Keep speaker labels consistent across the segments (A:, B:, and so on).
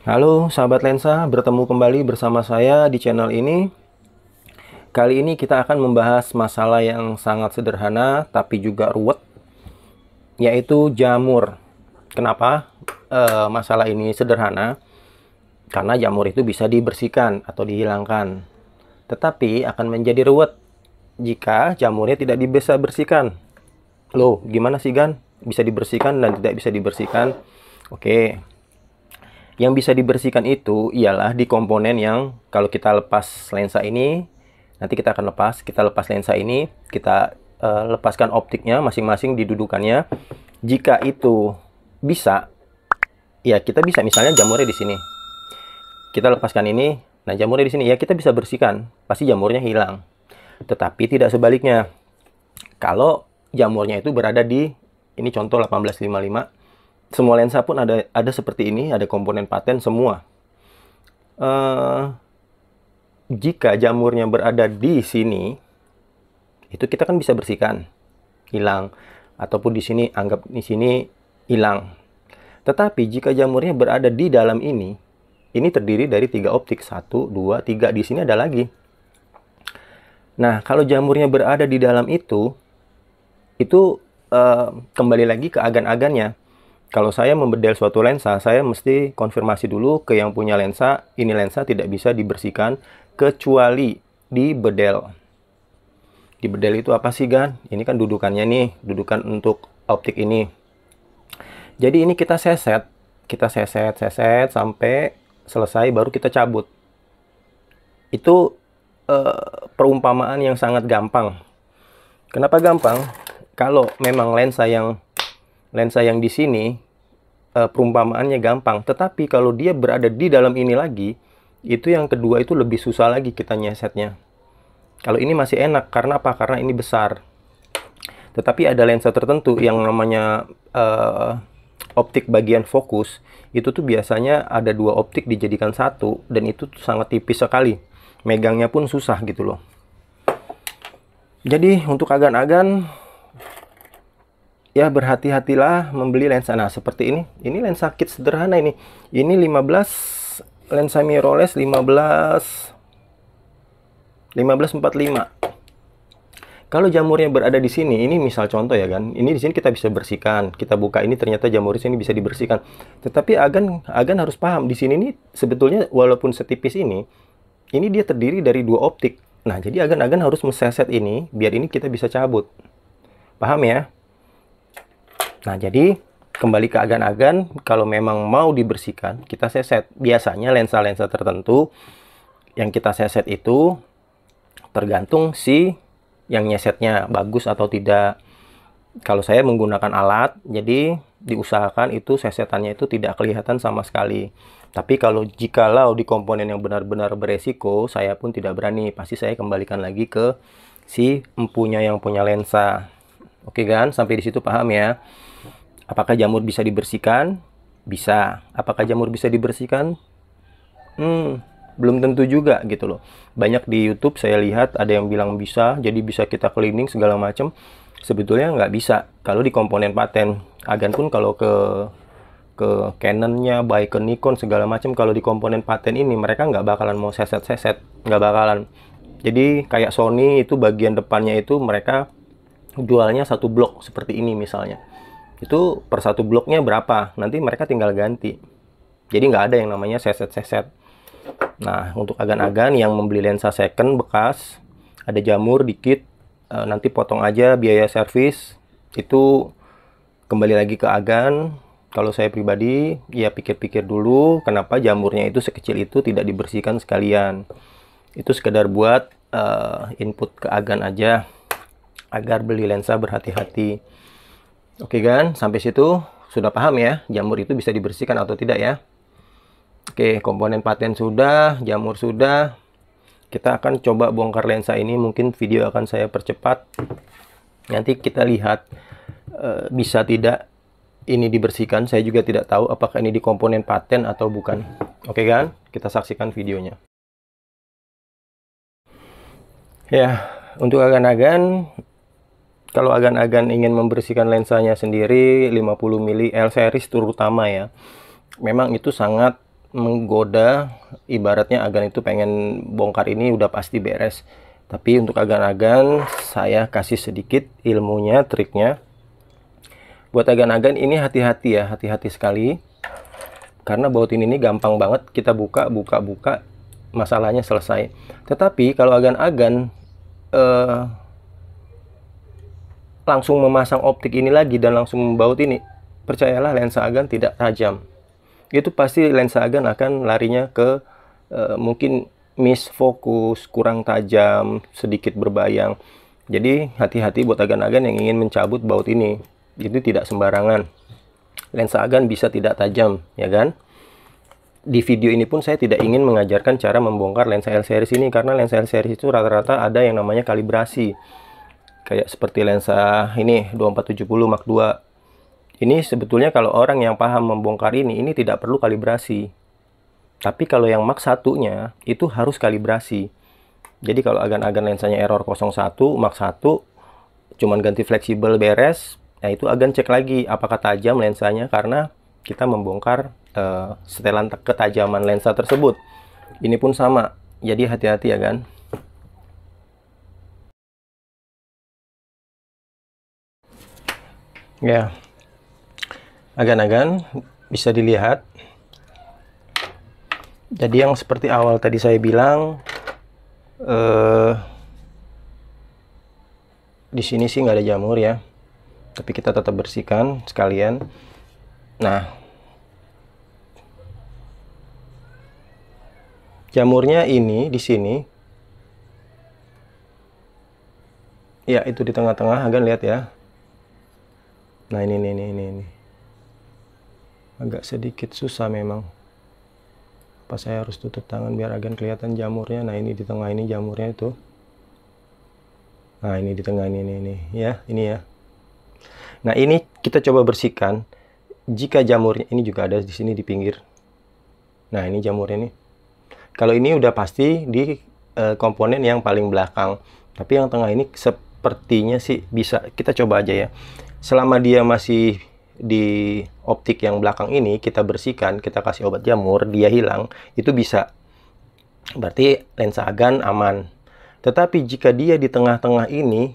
A: Halo sahabat lensa, bertemu kembali bersama saya di channel ini. Kali ini kita akan membahas masalah yang sangat sederhana tapi juga ruwet, yaitu jamur. Kenapa e, masalah ini sederhana? Karena jamur itu bisa dibersihkan atau dihilangkan, tetapi akan menjadi ruwet jika jamurnya tidak bisa bersihkan. Loh, gimana sih Gan? Bisa dibersihkan dan tidak bisa dibersihkan? Oke, yang bisa dibersihkan itu ialah di komponen yang kalau kita lepas lensa ini, nanti kita akan lepas, kita lepas lensa ini, kita uh, lepaskan optiknya masing-masing didudukannya. Jika itu bisa, ya kita bisa misalnya jamurnya di sini. Kita lepaskan ini, nah jamurnya di sini ya kita bisa bersihkan, pasti jamurnya hilang. Tetapi tidak sebaliknya. Kalau jamurnya itu berada di ini contoh 1855 semua lensa pun ada ada seperti ini, ada komponen paten semua. Uh, jika jamurnya berada di sini, itu kita kan bisa bersihkan, hilang, ataupun di sini anggap di sini hilang. Tetapi jika jamurnya berada di dalam ini, ini terdiri dari tiga optik satu, dua, tiga. Di sini ada lagi. Nah, kalau jamurnya berada di dalam itu, itu uh, kembali lagi ke agan-agannya kalau saya membedel suatu lensa, saya mesti konfirmasi dulu ke yang punya lensa, ini lensa tidak bisa dibersihkan kecuali di bedel. Di bedel itu apa sih, Gan? Ini kan dudukannya nih, dudukan untuk optik ini. Jadi ini kita seset, kita seset, seset sampai selesai baru kita cabut. Itu eh, perumpamaan yang sangat gampang. Kenapa gampang? Kalau memang lensa yang lensa yang di sini uh, perumpamaannya gampang. Tetapi kalau dia berada di dalam ini lagi, itu yang kedua itu lebih susah lagi kita nyesetnya. Kalau ini masih enak karena apa? Karena ini besar. Tetapi ada lensa tertentu yang namanya uh, optik bagian fokus itu tuh biasanya ada dua optik dijadikan satu dan itu tuh sangat tipis sekali. Megangnya pun susah gitu loh. Jadi untuk agan-agan ya berhati-hatilah membeli lensa. Nah, seperti ini. Ini lensa kit sederhana ini. Ini 15 lensa mirrorless 15 1545. Kalau jamurnya berada di sini, ini misal contoh ya kan. Ini di sini kita bisa bersihkan. Kita buka ini ternyata jamur ini bisa dibersihkan. Tetapi agan agan harus paham di sini ini sebetulnya walaupun setipis ini, ini dia terdiri dari dua optik. Nah, jadi agan-agan harus meseset ini biar ini kita bisa cabut. Paham ya? Nah, jadi kembali ke agan-agan, kalau memang mau dibersihkan, kita seset. Biasanya lensa-lensa tertentu yang kita seset itu tergantung si yang nyesetnya bagus atau tidak. Kalau saya menggunakan alat, jadi diusahakan itu sesetannya itu tidak kelihatan sama sekali. Tapi kalau jikalau di komponen yang benar-benar beresiko, saya pun tidak berani. Pasti saya kembalikan lagi ke si empunya yang punya lensa. Oke kan? Sampai di situ paham ya? Apakah jamur bisa dibersihkan? Bisa. Apakah jamur bisa dibersihkan? Hmm, belum tentu juga gitu loh. Banyak di YouTube saya lihat ada yang bilang bisa, jadi bisa kita cleaning segala macam. Sebetulnya nggak bisa kalau di komponen paten. Agan pun kalau ke ke Canonnya, baik ke Nikon segala macam kalau di komponen paten ini mereka nggak bakalan mau seset-seset, nggak bakalan. Jadi kayak Sony itu bagian depannya itu mereka jualnya satu blok seperti ini misalnya itu per satu bloknya berapa nanti mereka tinggal ganti jadi nggak ada yang namanya seset-seset nah untuk agan-agan yang membeli lensa second bekas ada jamur dikit eh, nanti potong aja biaya servis itu kembali lagi ke agan kalau saya pribadi ya pikir-pikir dulu kenapa jamurnya itu sekecil itu tidak dibersihkan sekalian itu sekedar buat uh, input ke agan aja agar beli lensa berhati-hati Oke kan, sampai situ sudah paham ya, jamur itu bisa dibersihkan atau tidak ya. Oke, komponen paten sudah, jamur sudah. Kita akan coba bongkar lensa ini, mungkin video akan saya percepat. Nanti kita lihat e, bisa tidak ini dibersihkan. Saya juga tidak tahu apakah ini di komponen paten atau bukan. Oke kan, kita saksikan videonya. Ya, untuk agan-agan kalau agan-agan ingin membersihkan lensanya sendiri 50 mili L series terutama ya memang itu sangat menggoda ibaratnya agan itu pengen bongkar ini udah pasti beres tapi untuk agan-agan saya kasih sedikit ilmunya triknya buat agan-agan ini hati-hati ya hati-hati sekali karena bautin ini gampang banget kita buka buka buka masalahnya selesai tetapi kalau agan-agan eh, langsung memasang optik ini lagi dan langsung membaut ini, percayalah lensa agan tidak tajam. Itu pasti lensa agan akan larinya ke uh, mungkin miss fokus, kurang tajam, sedikit berbayang. Jadi hati-hati buat agan-agan yang ingin mencabut baut ini. Itu tidak sembarangan. Lensa agan bisa tidak tajam, ya kan? Di video ini pun saya tidak ingin mengajarkan cara membongkar lensa L series ini karena lensa L series itu rata-rata ada yang namanya kalibrasi kayak seperti lensa ini 2470 Mark 2 ini sebetulnya kalau orang yang paham membongkar ini ini tidak perlu kalibrasi tapi kalau yang Mark satunya itu harus kalibrasi jadi kalau agan-agan lensanya error 01 Mark 1 cuman ganti fleksibel beres nah itu agan cek lagi apakah tajam lensanya karena kita membongkar uh, setelan ketajaman lensa tersebut ini pun sama jadi hati-hati ya kan ya agan-agan bisa dilihat jadi yang seperti awal tadi saya bilang eh, di sini sih nggak ada jamur ya tapi kita tetap bersihkan sekalian nah jamurnya ini di sini ya itu di tengah-tengah agan lihat ya Nah ini, ini, ini, ini. Agak sedikit susah memang. Pas saya harus tutup tangan biar agan kelihatan jamurnya. Nah ini di tengah ini jamurnya itu. Nah ini di tengah ini, ini, ini. Ya, ini ya. Nah ini kita coba bersihkan. Jika jamurnya, ini juga ada di sini di pinggir. Nah ini jamurnya ini Kalau ini udah pasti di e, komponen yang paling belakang. Tapi yang tengah ini sepertinya sih bisa. Kita coba aja ya selama dia masih di optik yang belakang ini kita bersihkan, kita kasih obat jamur, dia hilang, itu bisa. Berarti lensa agan aman. Tetapi jika dia di tengah-tengah ini,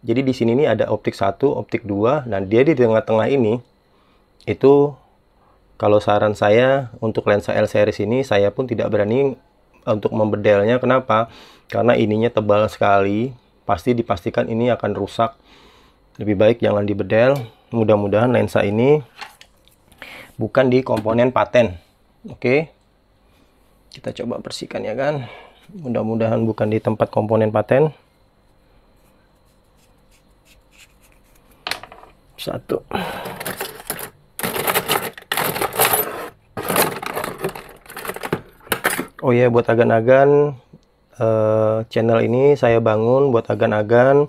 A: jadi di sini ini ada optik satu optik dua dan dia di tengah-tengah ini, itu kalau saran saya untuk lensa L series ini, saya pun tidak berani eh, untuk membedelnya. Kenapa? Karena ininya tebal sekali, pasti dipastikan ini akan rusak lebih baik jangan dibedel mudah-mudahan lensa ini bukan di komponen paten oke kita coba bersihkan ya kan mudah-mudahan bukan di tempat komponen paten satu Oh ya, buat agan-agan uh, channel ini saya bangun buat agan-agan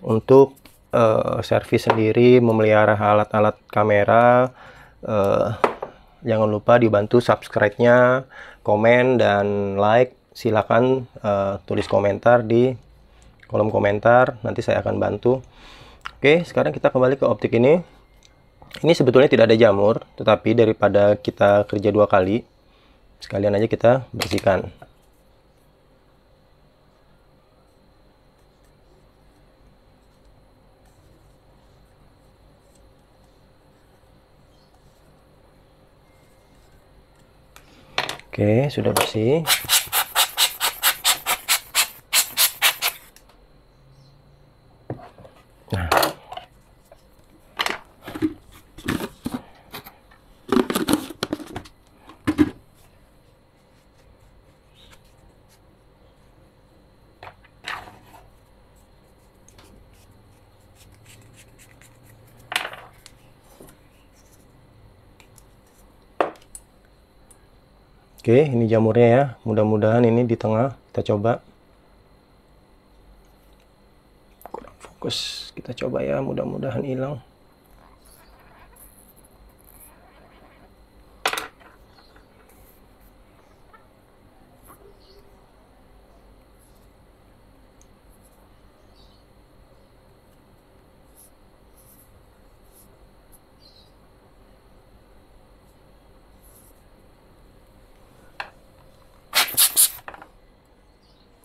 A: untuk uh, servis sendiri, memelihara alat-alat kamera. Uh, jangan lupa dibantu subscribe-nya, komen dan like. Silakan uh, tulis komentar di kolom komentar, nanti saya akan bantu. Oke, sekarang kita kembali ke optik ini. Ini sebetulnya tidak ada jamur, tetapi daripada kita kerja dua kali, sekalian aja kita bersihkan. Oke, sudah bersih. Nah, Oke, ini jamurnya ya. Mudah-mudahan ini di tengah. Kita coba. Kurang fokus. Kita coba ya, mudah-mudahan hilang.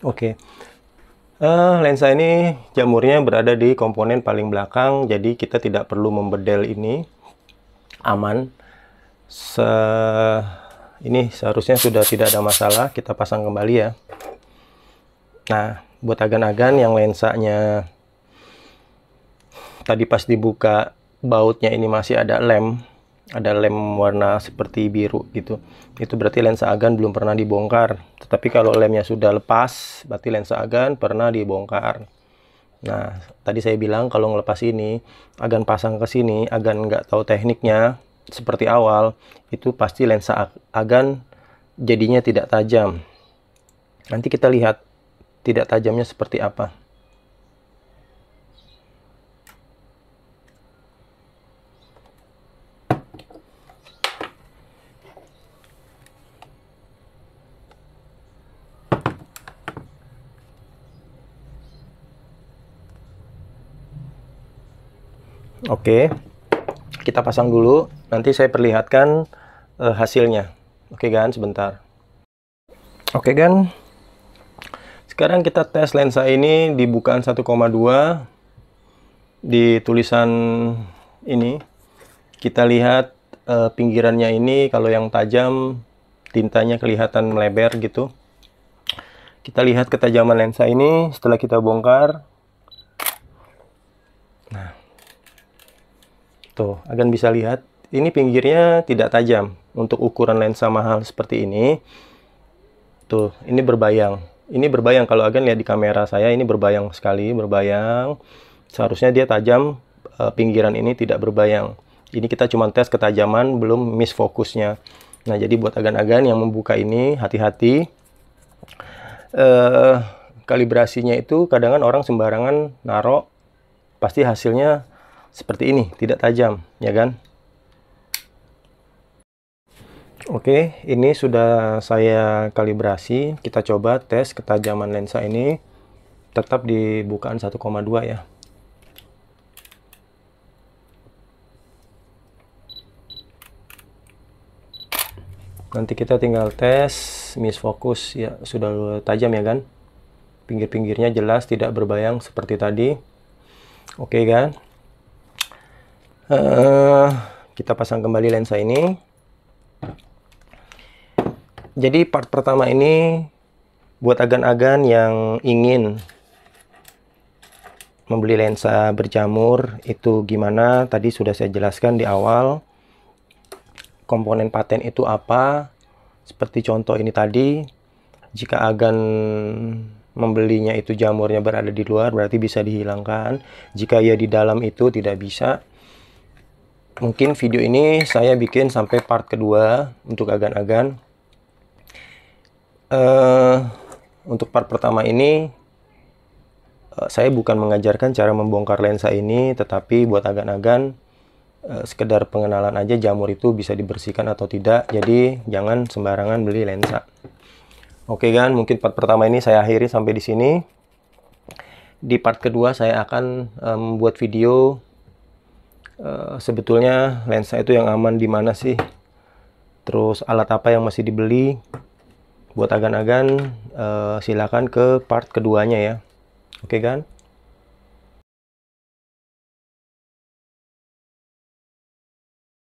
A: Oke. Okay. Uh, eh, lensa ini jamurnya berada di komponen paling belakang, jadi kita tidak perlu membedel ini. Aman. Se ini seharusnya sudah tidak ada masalah. Kita pasang kembali ya. Nah, buat agan-agan yang lensanya tadi pas dibuka bautnya ini masih ada lem ada lem warna seperti biru gitu itu berarti lensa agan belum pernah dibongkar tetapi kalau lemnya sudah lepas berarti lensa agan pernah dibongkar nah tadi saya bilang kalau ngelepas ini agan pasang ke sini agan nggak tahu tekniknya seperti awal itu pasti lensa agan jadinya tidak tajam nanti kita lihat tidak tajamnya seperti apa Oke, kita pasang dulu. Nanti saya perlihatkan uh, hasilnya. Oke kan, sebentar. Oke kan, sekarang kita tes lensa ini di bukaan 1,2 di tulisan ini. Kita lihat uh, pinggirannya ini kalau yang tajam tintanya kelihatan melebar gitu. Kita lihat ketajaman lensa ini setelah kita bongkar. Nah, Tuh, gitu. akan bisa lihat, ini pinggirnya tidak tajam. Untuk ukuran lensa mahal seperti ini, tuh, ini berbayang. Ini berbayang, kalau agan lihat di kamera saya, ini berbayang sekali, berbayang. Seharusnya dia tajam, eh, pinggiran ini tidak berbayang. Ini kita cuma tes ketajaman, belum miss fokusnya. Nah, jadi buat agan-agan yang membuka ini, hati-hati. Uh, kalibrasinya itu kadang kadang orang sembarangan narok pasti hasilnya seperti ini, tidak tajam, ya kan? Oke, ini sudah saya kalibrasi. Kita coba tes ketajaman lensa ini tetap di bukaan 1,2 ya. Nanti kita tinggal tes misfokus. ya, sudah tajam ya kan? Pinggir-pinggirnya jelas tidak berbayang seperti tadi. Oke kan? uh, kita pasang kembali lensa ini jadi part pertama ini buat agan-agan yang ingin membeli lensa berjamur itu gimana tadi sudah saya jelaskan di awal komponen paten itu apa seperti contoh ini tadi jika agan membelinya itu jamurnya berada di luar berarti bisa dihilangkan jika ya di dalam itu tidak bisa mungkin video ini saya bikin sampai part kedua untuk agan-agan uh, untuk part pertama ini uh, saya bukan mengajarkan cara membongkar lensa ini tetapi buat agan-agan uh, sekedar pengenalan aja jamur itu bisa dibersihkan atau tidak jadi jangan sembarangan beli lensa oke okay, kan mungkin part pertama ini saya akhiri sampai di sini di part kedua saya akan membuat um, video Eh, sebetulnya lensa itu yang aman di mana sih terus alat apa yang masih dibeli buat agan-agan uh, silakan ke part keduanya ya oke okay, kan